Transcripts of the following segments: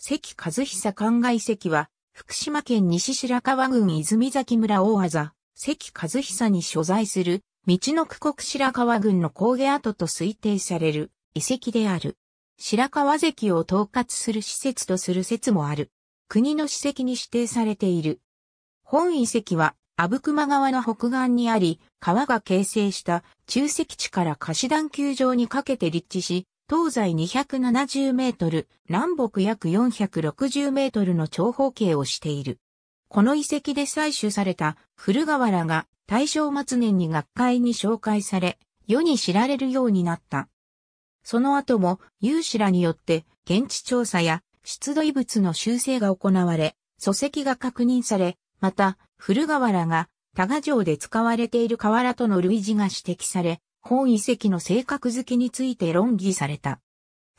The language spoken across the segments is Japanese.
関和久灌漑石は、福島県西白川郡泉崎村大字、関和久に所在する、道の区国白川郡の工芸跡と推定される遺跡である。白川関を統括する施設とする説もある。国の史跡に指定されている。本遺跡は、阿武隈川の北岸にあり、川が形成した中石地から貸し段丘上にかけて立地し、東西270メートル、南北約460メートルの長方形をしている。この遺跡で採取された古河原が大正末年に学会に紹介され、世に知られるようになった。その後も有志らによって現地調査や出土遺物の修正が行われ、礎石が確認され、また古河原が多賀城で使われている瓦との類似が指摘され、本遺跡の性格付けについて論議された。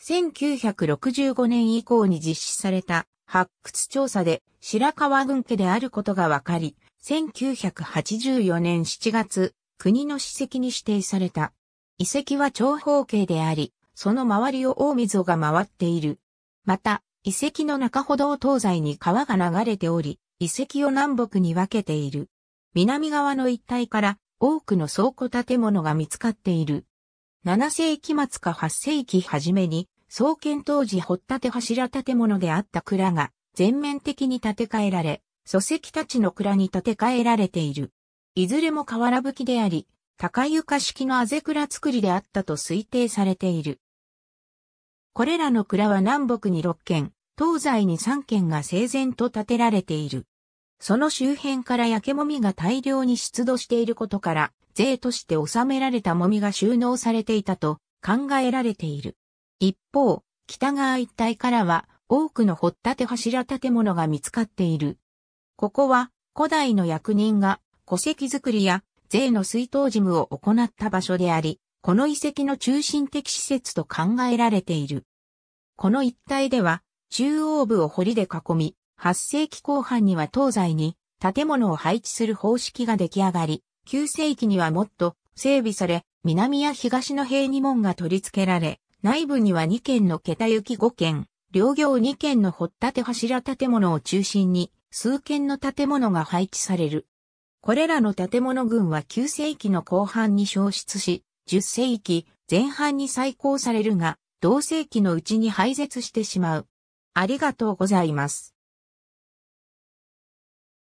1965年以降に実施された発掘調査で白川郡家であることが分かり、1984年7月、国の史跡に指定された。遺跡は長方形であり、その周りを大溝が回っている。また、遺跡の中ほどを東西に川が流れており、遺跡を南北に分けている。南側の一帯から多くの倉庫建物が見つかっている。7世紀末か8世紀初めに、創建当時掘立柱建物であった蔵が全面的に建て替えられ、祖籍たちの蔵に建て替えられている。いずれも瓦葺きであり、高床式のあぜ蔵作りであったと推定されている。これらの蔵は南北に6軒、東西に3軒が整然と建てられている。その周辺から焼けもみが大量に出土していることから、税として納められたもみが収納されていたと考えられている。一方、北側一帯からは多くの掘立柱建物が見つかっている。ここは古代の役人が戸籍作りや税の水筒事務を行った場所であり、この遺跡の中心的施設と考えられている。この一帯では中央部を堀で囲み、8世紀後半には東西に建物を配置する方式が出来上がり、9世紀にはもっと整備され、南や東の塀に門が取り付けられ、内部には2軒の桁行き5軒、両行2軒の掘立て柱建物を中心に、数軒の建物が配置される。これらの建物群は9世紀の後半に消失し、10世紀前半に再興されるが、同世紀のうちに廃絶してしまう。ありがとうございます。